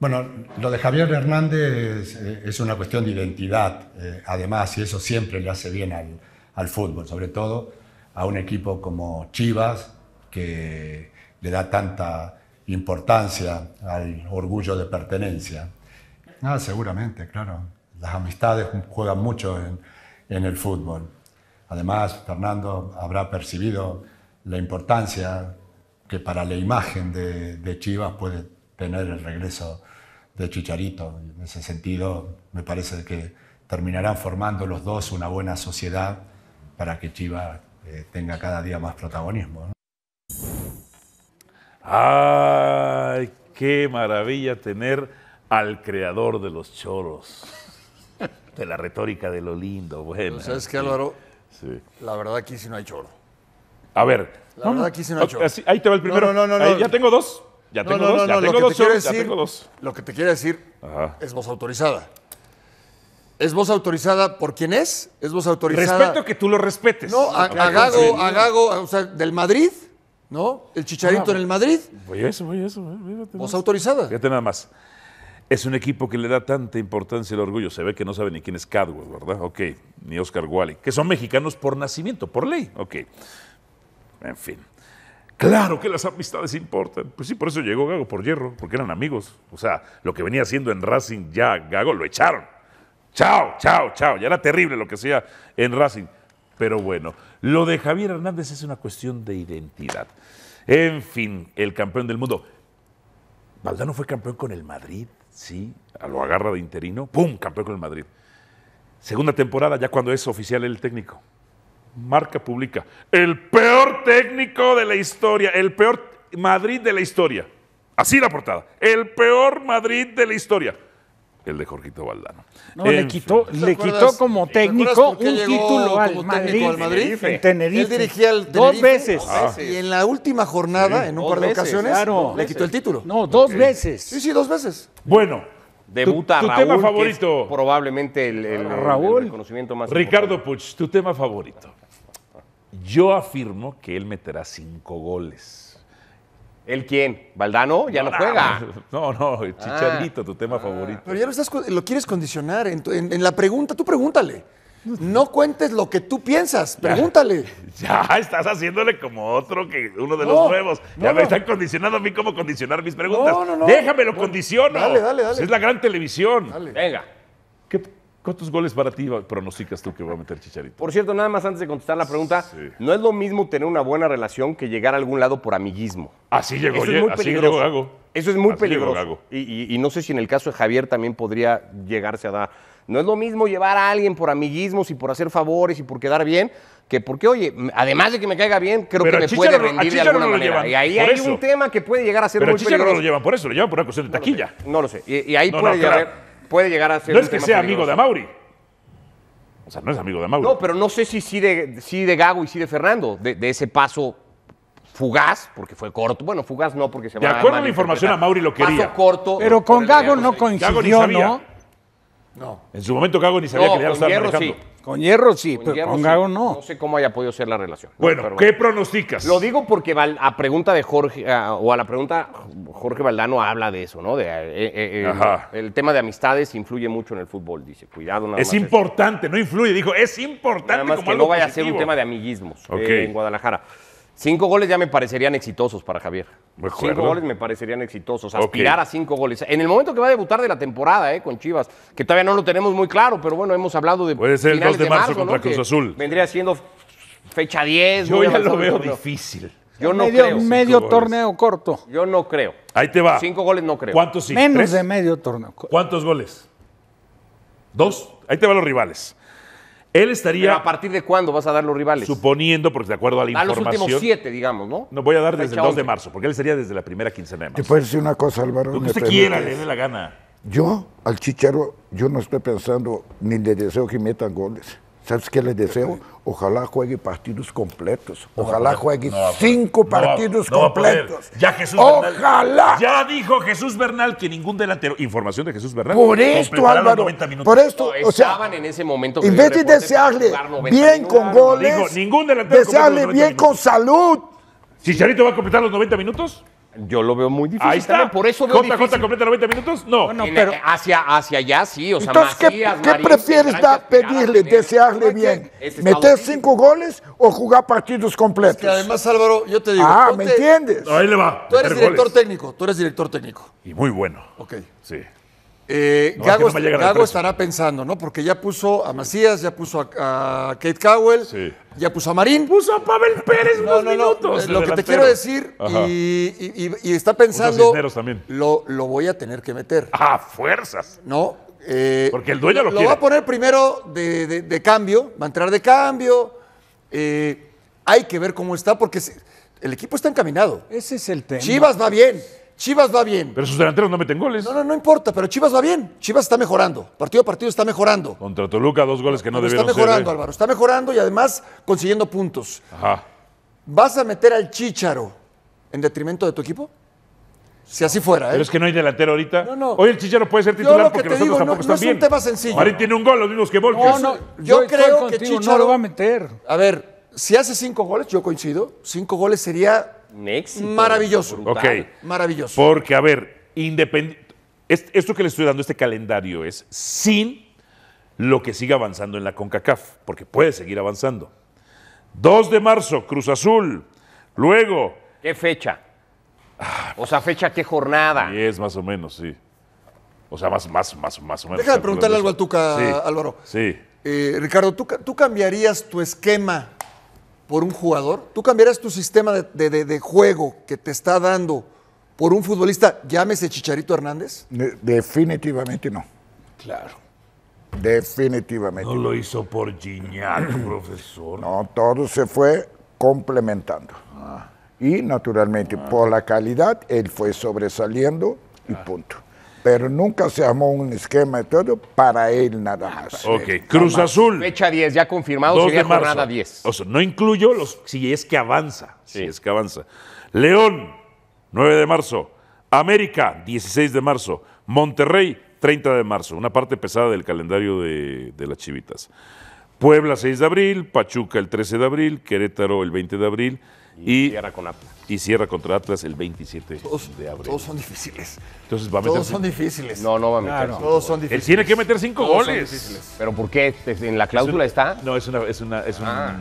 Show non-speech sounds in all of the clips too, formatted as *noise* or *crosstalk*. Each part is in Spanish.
Bueno, lo de Javier Hernández eh, es una cuestión de identidad, eh, además, y eso siempre le hace bien al, fútbol, sobre todo a un equipo como Chivas, que le da tanta importancia al orgullo de pertenencia. Ah, seguramente, claro. Las amistades juegan mucho en, el fútbol. Además, Fernando habrá percibido la importancia que para la imagen de, de Chivas puede tener tener el regreso de Chicharito. En ese sentido, me parece que terminarán formando los dos una buena sociedad para que Chiva eh, tenga cada día más protagonismo. ¡Ay, qué maravilla tener al creador de los choros! *laughs* De la retórica de lo lindo, bueno. Pues, ¿Sabes qué, Álvaro? La verdad aquí sí no hay choro. A ver. La verdad aquí sí no hay choro. ahí te va el primero. No, no, no. ya tengo dos. Ya no, tengo no, dos, no, ya tengo lo que te quiero decir, Lo que te quiero decir es voz autorizada. ¿Es voz autorizada por quién es? ¿Es voz autorizada? Respeto que tú lo respetes. No, a, ah, Gago, o sea, del Madrid, ¿no? El Chicharito ah, en el Madrid. Voy eso, voy eso. vos eh, voz autorizada. Fíjate nada más. Es un equipo que le da tanta importancia el orgullo. Se ve que no sabe ni quién es Cadwell, ¿verdad? Ok, ni Oscar Wally. Que son mexicanos por nacimiento, por ley. Ok. En fin. Claro que las amistades importan. Pues sí, por eso llegó Gago por hierro, porque eran amigos. O sea, lo que venía haciendo en Racing ya Gago lo echaron. Chao, chao, chao. Ya era terrible lo que hacía en Racing. Pero bueno, lo de Javier Hernández es una cuestión de identidad. En fin, el campeón del mundo. Valdano fue campeón con el Madrid, sí, lo agarra de interino, ¡pum! campeón con el Madrid. Segunda temporada, ya cuando es oficial el técnico. Marca pública, El peor técnico de la historia, el peor Madrid de la historia. Así la portada. El peor Madrid de la historia. El de Jorgito Valdano. No, le quitó, le quitó como técnico un título al Madrid, al Madrid, Tenerife. Ah. dos veces. Y en la última jornada, en un par de ocasiones, le quitó el título. No, dos veces. Sí, sí, dos veces. Bueno, Debuta tu, tu tema favorito. probablemente el, Raúl, el reconocimiento más Ricardo Puch, tu tema favorito. Yo afirmo que él meterá cinco goles. ¿El quién? ¿Valdano? Ya no, juega. No, no, Chicharito, ah. tu tema favorito. Pero ya lo, estás, lo quieres condicionar. En, la pregunta, tú pregúntale. No cuentes lo que tú piensas, pregúntale. *laughs* Ya, estás haciéndole como otro que uno de los nuevos. Ya me están condicionando a mí cómo condicionar mis preguntas. No, no, no. Déjame lo condiciono. Dale, dale, dale. Es la gran televisión. Dale. Venga. ¿Qué, ¿Cuántos goles para ti pronosticas tú que va a meter Chicharito? Por cierto, nada más antes de contestar la pregunta, no es lo mismo tener una buena relación que llegar a algún lado por amiguismo. Así llegó, Eso es muy así Eso es muy peligroso. y, no sé si en el caso de Javier también podría llegarse a dar. No es lo mismo llevar a alguien por amiguismos y por hacer favores y por quedar bien, que porque, oye, además de que me caiga bien, creo que me puede rendir de alguna manera. y ahí hay un tema que puede llegar a ser muy peligroso. Pero no lo llevan por eso, lo llevan por una cuestión de taquilla. No lo sé, Y, ahí puede llegar no es que sea amigo de Mauri. O sea, no es amigo de Mauri. No, pero no sé si sí de, Gago y sí de Fernando, de, ese paso fugaz, porque fue corto. Bueno, fugaz no, porque se va a. De acuerdo a la información, a Mauri lo quería. Paso corto. Pero con Gago no coincidió, ¿no? En su momento Gago ni sabía que le iba a estar con hierro sí, pero con Gago no. No sé cómo haya podido ser la relación. Bueno, ¿qué pronosticas? Lo digo porque a pregunta de Jorge, o a la pregunta, Jorge Valdano habla de eso, ¿no? De, eh, eh, el, tema de amistades influye mucho en el fútbol, dice. Cuidado, nada Es importante, no influye. Dijo, es importante. que no vaya a ser un tema de amiguismos eh, en Guadalajara. Cinco goles ya me parecerían exitosos para Javier. Cinco goles me parecerían exitosos. Aspirar a cinco goles. En el momento que va a debutar de la temporada, eh, con Chivas, que todavía no lo tenemos muy claro, pero bueno, hemos hablado de. Puede ser el 2 de, marzo, contra Cruz Azul. Vendría siendo fecha 10. Yo ya lo veo difícil. Yo no medio, creo. Medio torneo corto. Yo no creo. Ahí te va. Cinco goles no creo. ¿Cuántos Menos de medio torneo corto. ¿Cuántos goles? ¿Dos? Ahí te van los rivales. Él estaría. a partir de cuándo vas a dar los rivales? Suponiendo, porque de acuerdo a la información. A los últimos siete, digamos, ¿no? No, voy a dar desde el 2 de marzo, porque él sería desde la primera quincena de marzo. Te puedo decir una cosa, Álvaro. Lo que usted quiera, le dé la gana. Yo, al Chicharo, yo no estoy pensando ni le deseo que metan goles. ¿Sabes qué les deseo? Ojalá juegue partidos completos. Ojalá juegue cinco partidos completos. Ya Jesús Bernal, Ojalá. ya dijo Jesús Bernal que ningún delantero. Información de Jesús Bernal. Por esto, Álvaro. Por esto, o sea, en ese momento. en vez de desearle bien con goles, ningún delantero desearle bien con salud. Charito va a completar los 90 minutos? Yo lo veo muy difícil. Ahí está. por eso veo completa 90 minutos. No. pero hacia, hacia allá sí. O sea, Entonces, ¿qué, ¿qué, prefieres pedirle, desearle bien? ¿Meter cinco goles o jugar partidos completos? que además, Álvaro, yo te digo. Ah, ¿me entiendes? Ahí le va. Tú eres director técnico. Tú eres director técnico. Y muy bueno. Ok. Sí. Eh, Gago, estará pensando, ¿no? Porque ya puso a Macías, ya puso a, Kate Cowell, ya puso a Marín. Puso a Pavel Pérez unos minutos. Lo que te quiero decir, y, está pensando, lo, lo voy a tener que meter. Ah, fuerzas. ¿No? Eh, porque el dueño lo, lo va a poner primero de, cambio, va a entrar de cambio. Eh, hay que ver cómo está, porque el equipo está encaminado. Ese es el tema. Chivas va bien. Chivas va bien. Pero sus delanteros no meten goles. No, no, no importa, pero Chivas va bien. Chivas está mejorando. Partido a partido está mejorando. Contra Toluca, dos goles que no debieron ser. Está mejorando, ¿eh? Álvaro. Está mejorando y además consiguiendo puntos. Ajá. ¿Vas a meter al Chícharo en detrimento de tu equipo? Si así fuera, ¿eh? Pero es que no hay delantero ahorita. No, no. Hoy el Chicharo puede ser titular porque los tampoco no, están No es un tema sencillo. Marín tiene un gol, los mismos que Volkes. No, no, yo, yo creo que Chicharo... No lo va a meter. A ver, si hace cinco goles, yo coincido, cinco goles sería Maravilloso. Ok. Maravilloso. Porque, a ver, independiente. Esto que le estoy dando, este calendario, es sin lo que siga avanzando en la CONCACAF, porque puede seguir avanzando. 2 de marzo, Cruz Azul. Luego. ¿Qué fecha? O sea, fecha qué jornada. y es más o menos, sí. O sea, más, más, más, más o menos. Deja de preguntarle algo al Tuca, Álvaro. Sí. Eh, Ricardo, ¿tú, ¿tú, cambiarías tu esquema por un jugador? ¿Tú cambiarás tu sistema de, juego que te está dando por un futbolista, llámese Chicharito Hernández? definitivamente no. Claro. Definitivamente. No lo hizo por Gignac, *clears throat* profesor. No, todo se fue complementando. Ah. Y naturalmente, ah. por la calidad, él fue sobresaliendo y ah. punto pero nunca se armó un esquema de todo para él nada más. Ah, ok, Cruz Azul. Fecha 10, ya confirmado, sería jornada 10. O sea, no incluyo los, si es que avanza, sí. si es que avanza. León, 9 de marzo. América, 16 de marzo. Monterrey, 30 de marzo. Una parte pesada del calendario de, de las chivitas. Puebla, 6 de abril. Pachuca, el 13 de abril. Querétaro, el 20 de abril. Y, cierra Atlas. Y cierra contra Atlas el 27 de abril. Todos son difíciles. Entonces Todos son difíciles. No, no va a meter. todos son difíciles. Él tiene que meter cinco goles. Pero ¿por qué? ¿En la cláusula está? No, es una ah.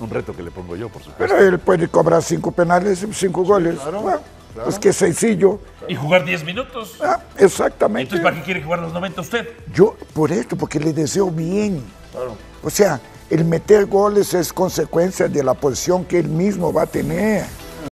un, reto que le pongo yo, por supuesto. Pero él puede cobrar cinco penales y cinco goles. Claro. Es que es sencillo. Y jugar 10 minutos. Ah, exactamente. Entonces, ¿para qué quiere jugar los 90 usted? Yo, por esto, porque le deseo bien. Claro. O sea, el meter goles es consecuencia de la posición que él mismo va a tener.